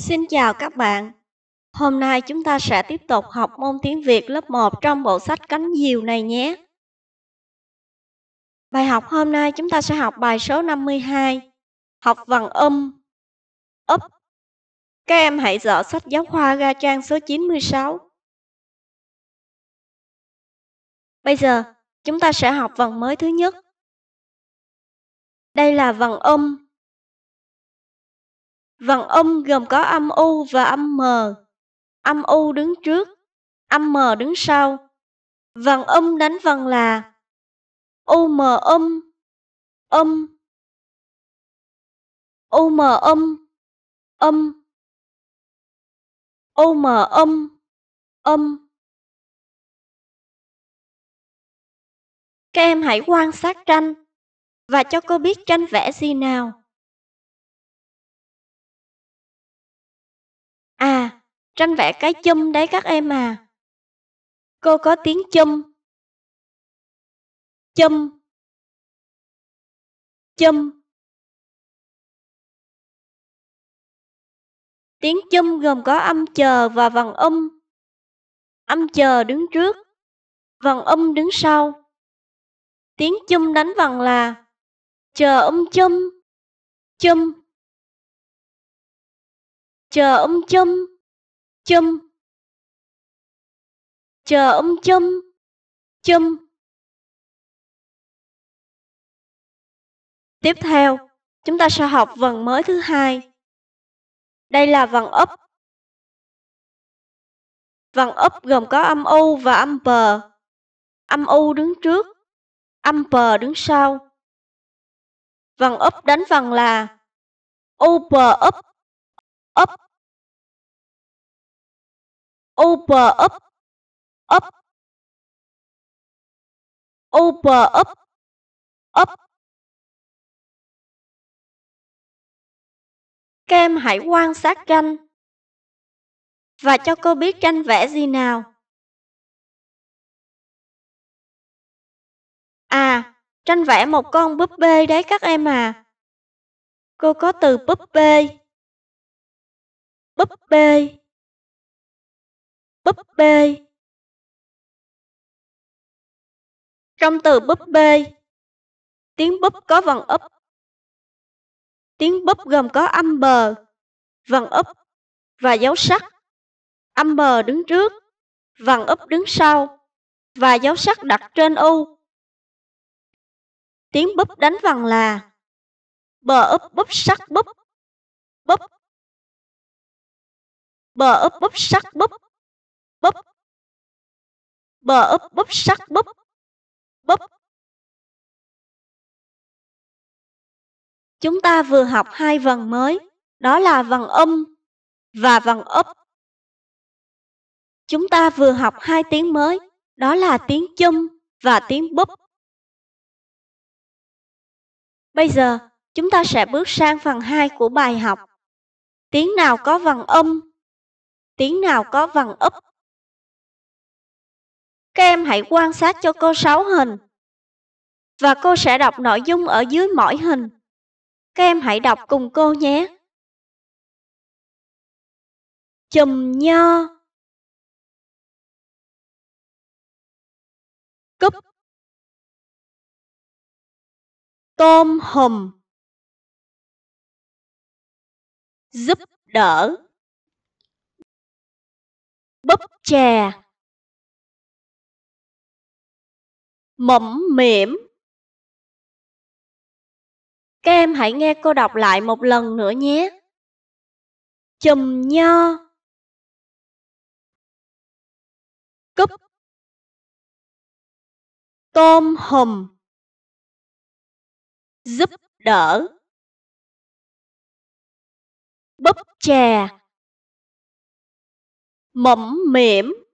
Xin chào các bạn. Hôm nay chúng ta sẽ tiếp tục học môn tiếng Việt lớp 1 trong bộ sách Cánh diều này nhé. Bài học hôm nay chúng ta sẽ học bài số 52, học vần âm, ấp. Các em hãy dở sách giáo khoa ra trang số 96. Bây giờ, chúng ta sẽ học vần mới thứ nhất. Đây là vần âm Vần âm gồm có âm U và âm M. Âm U đứng trước, âm M đứng sau. Vần âm đánh vần là U M âm, âm. U M âm, âm. U M âm, âm. Các em hãy quan sát tranh và cho cô biết tranh vẽ gì nào. tranh vẽ cái chum đấy các em à. Cô có tiếng chum. Chum. Chum. Tiếng chum gồm có âm chờ và vần âm Âm chờ đứng trước, vần âm đứng sau. Tiếng chum đánh vần là chờ âm chum, chum. Chờ um chum châm chờ âm châm châm tiếp theo chúng ta sẽ học vần mới thứ hai đây là vần ấp vần ấp gồm có âm u và âm pờ âm u đứng trước âm pờ đứng sau vần ấp đánh vần là u pờ ấp ấp over up up over up up Các em hãy quan sát tranh và cho cô biết tranh vẽ gì nào. À, tranh vẽ một con búp bê đấy các em à. Cô có từ búp bê. Búp bê búp bê trong từ búp bê tiếng búp có vần úp tiếng búp gồm có âm bờ vần úp và dấu sắc âm bờ đứng trước vần úp đứng sau và dấu sắc đặt trên u tiếng búp đánh vần là bờ úp búp sắc búp búp bờ úp búp sắc búp búp bờ úp búp sắc búp búp chúng ta vừa học hai vần mới đó là vần âm um và vần ấp chúng ta vừa học hai tiếng mới đó là tiếng chum và tiếng búp bây giờ chúng ta sẽ bước sang phần hai của bài học tiếng nào có vần âm um, tiếng nào có vần ấp các em hãy quan sát cho cô 6 hình. Và cô sẽ đọc nội dung ở dưới mỗi hình. Các em hãy đọc cùng cô nhé. Chùm nho Cúp Tôm hùm Giúp đỡ Búp chè mẫm mỉm các em hãy nghe cô đọc lại một lần nữa nhé chùm nho cúp tôm hùm giúp đỡ búp chè mẫm mỉm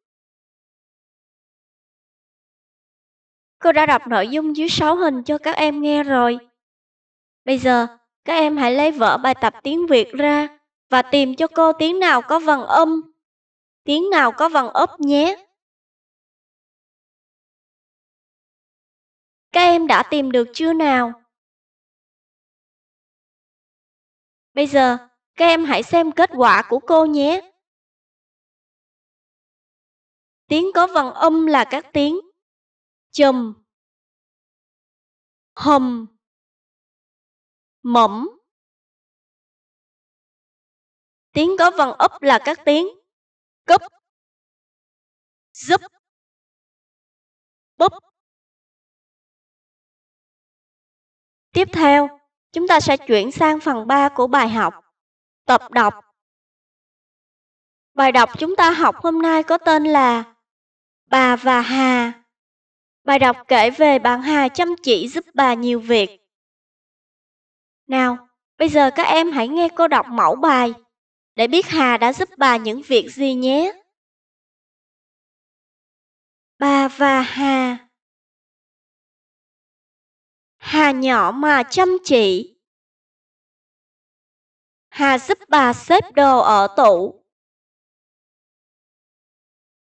Cô đã đọc nội dung dưới 6 hình cho các em nghe rồi. Bây giờ, các em hãy lấy vở bài tập tiếng Việt ra và tìm cho cô tiếng nào có vần âm, tiếng nào có vần ốp nhé. Các em đã tìm được chưa nào? Bây giờ, các em hãy xem kết quả của cô nhé. Tiếng có vần âm là các tiếng châm hâm mẫm tiếng có vần ấp là các tiếng cúp, giúp búp tiếp theo chúng ta sẽ chuyển sang phần 3 của bài học tập đọc bài đọc chúng ta học hôm nay có tên là bà và hà Bài đọc kể về bạn Hà chăm chỉ giúp bà nhiều việc. Nào, bây giờ các em hãy nghe cô đọc mẫu bài để biết Hà đã giúp bà những việc gì nhé. Bà và Hà Hà nhỏ mà chăm chỉ. Hà giúp bà xếp đồ ở tủ.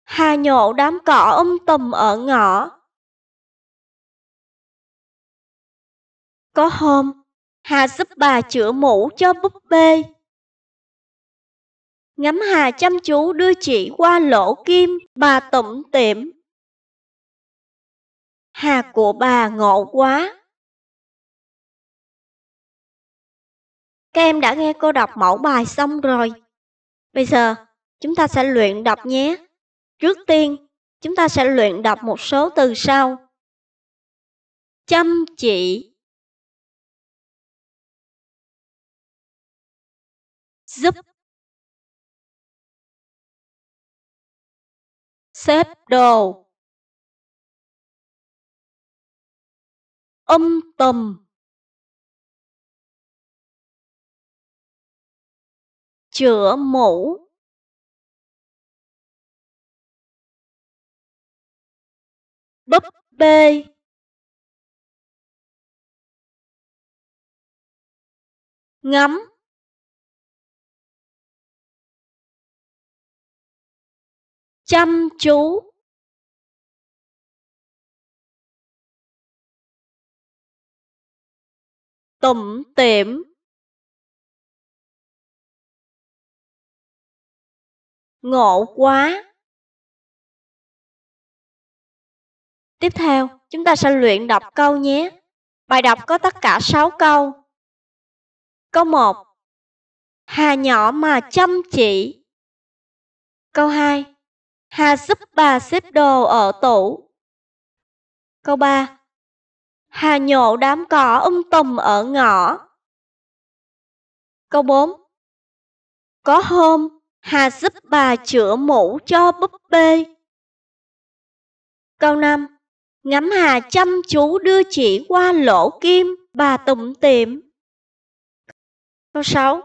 Hà nhổ đám cỏ um tùm ở ngõ. Có hôm, Hà giúp bà chữa mũ cho búp bê. Ngắm Hà chăm chú đưa chỉ qua lỗ kim, bà tủm tỉm. Hà của bà ngộ quá. Các em đã nghe cô đọc mẫu bài xong rồi. Bây giờ, chúng ta sẽ luyện đọc nhé. Trước tiên, chúng ta sẽ luyện đọc một số từ sau. Chăm chỉ giúp xếp đồ âm tầm chữa mũ búp bê ngắm chăm chú tủm tỉm ngộ quá tiếp theo chúng ta sẽ luyện đọc câu nhé bài đọc có tất cả 6 câu câu 1 hà nhỏ mà chăm chỉ câu 2 Hà giúp bà xếp đồ ở tủ. Câu 3. Hà nhổ đám cỏ um tùm ở ngõ. Câu 4. Có hôm, Hà giúp bà chữa mũ cho búp bê. Câu 5. Ngắm Hà chăm chú đưa chỉ qua lỗ kim, bà tụm tiệm. Câu 6.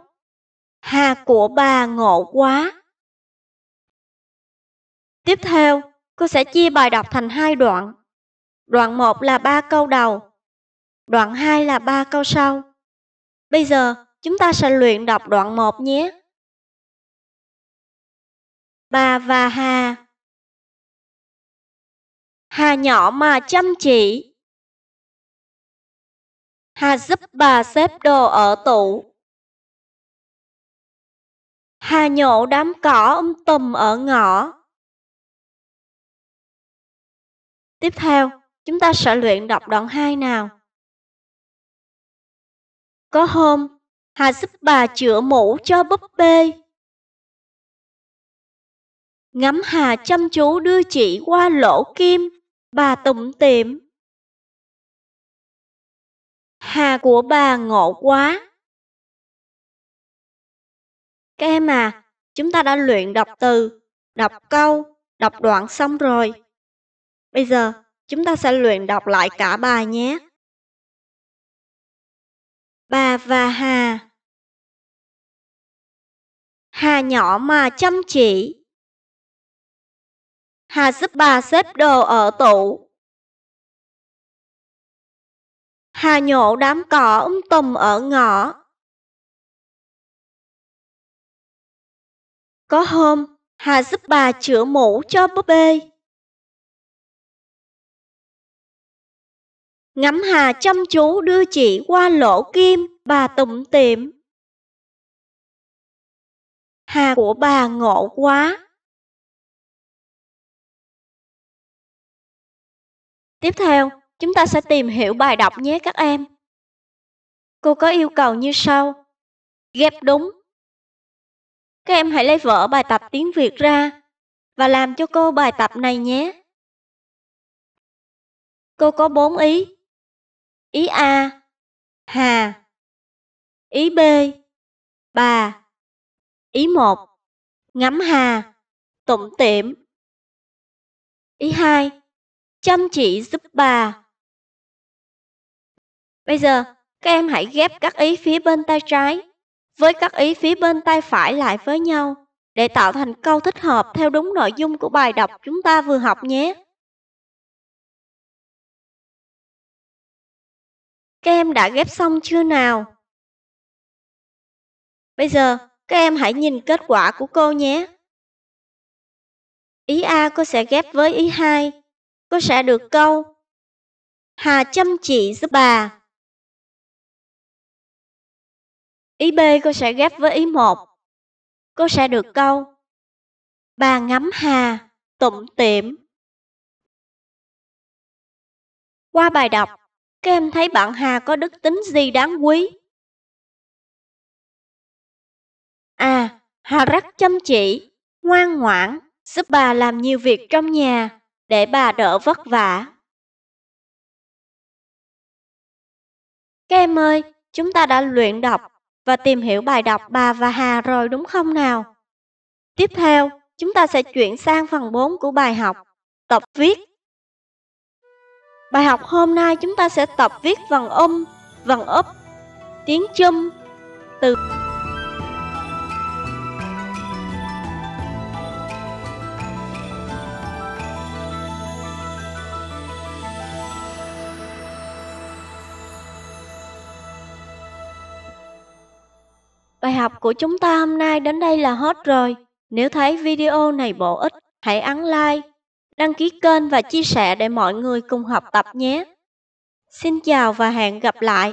Hà của bà ngộ quá, Tiếp theo, cô sẽ chia bài đọc thành hai đoạn. Đoạn 1 là 3 câu đầu, đoạn 2 là 3 câu sau. Bây giờ, chúng ta sẽ luyện đọc đoạn 1 nhé. Bà và Hà Hà nhỏ mà chăm chỉ. Hà giúp bà xếp đồ ở tủ. Hà nhổ đám cỏ um tùm ở ngõ. Tiếp theo, chúng ta sẽ luyện đọc đoạn 2 nào. Có hôm, Hà giúp bà chữa mũ cho búp bê. Ngắm Hà chăm chú đưa chỉ qua lỗ kim, bà tụm tiệm. Hà của bà ngộ quá. Các em à, chúng ta đã luyện đọc từ, đọc câu, đọc đoạn xong rồi. Bây giờ, chúng ta sẽ luyện đọc lại cả bài nhé. Bà và Hà Hà nhỏ mà chăm chỉ. Hà giúp bà xếp đồ ở tủ. Hà nhổ đám cỏ um tùm ở ngõ. Có hôm, Hà giúp bà chữa mũ cho búp bê. Ngắm hà chăm chú đưa chị qua lỗ kim, bà tụm tiệm. Hà của bà ngộ quá. Tiếp theo, chúng ta sẽ tìm hiểu bài đọc nhé các em. Cô có yêu cầu như sau. Ghép đúng. Các em hãy lấy vở bài tập tiếng Việt ra và làm cho cô bài tập này nhé. Cô có 4 ý. Ý A. Hà. Ý B. Bà. Ý một, Ngắm hà. Tụng tiệm. Ý hai, Chăm chỉ giúp bà. Bây giờ, các em hãy ghép các ý phía bên tay trái với các ý phía bên tay phải lại với nhau để tạo thành câu thích hợp theo đúng nội dung của bài đọc chúng ta vừa học nhé. các em đã ghép xong chưa nào? Bây giờ, các em hãy nhìn kết quả của cô nhé. Ý A cô sẽ ghép với ý 2. Cô sẽ được câu Hà chăm chỉ giúp bà. Ý B cô sẽ ghép với ý 1. Cô sẽ được câu Bà ngắm Hà, tụng tiệm. Qua bài đọc, các em thấy bạn Hà có đức tính gì đáng quý? À, Hà rất chăm chỉ, ngoan ngoãn, giúp bà làm nhiều việc trong nhà để bà đỡ vất vả. Các em ơi, chúng ta đã luyện đọc và tìm hiểu bài đọc bà và Hà rồi đúng không nào? Tiếp theo, chúng ta sẽ chuyển sang phần 4 của bài học, tập viết Bài học hôm nay chúng ta sẽ tập viết vần âm, vần ấp, tiếng châm, từ Bài học của chúng ta hôm nay đến đây là hết rồi. Nếu thấy video này bổ ích, hãy ấn like, Đăng ký kênh và chia sẻ để mọi người cùng học tập nhé. Xin chào và hẹn gặp lại.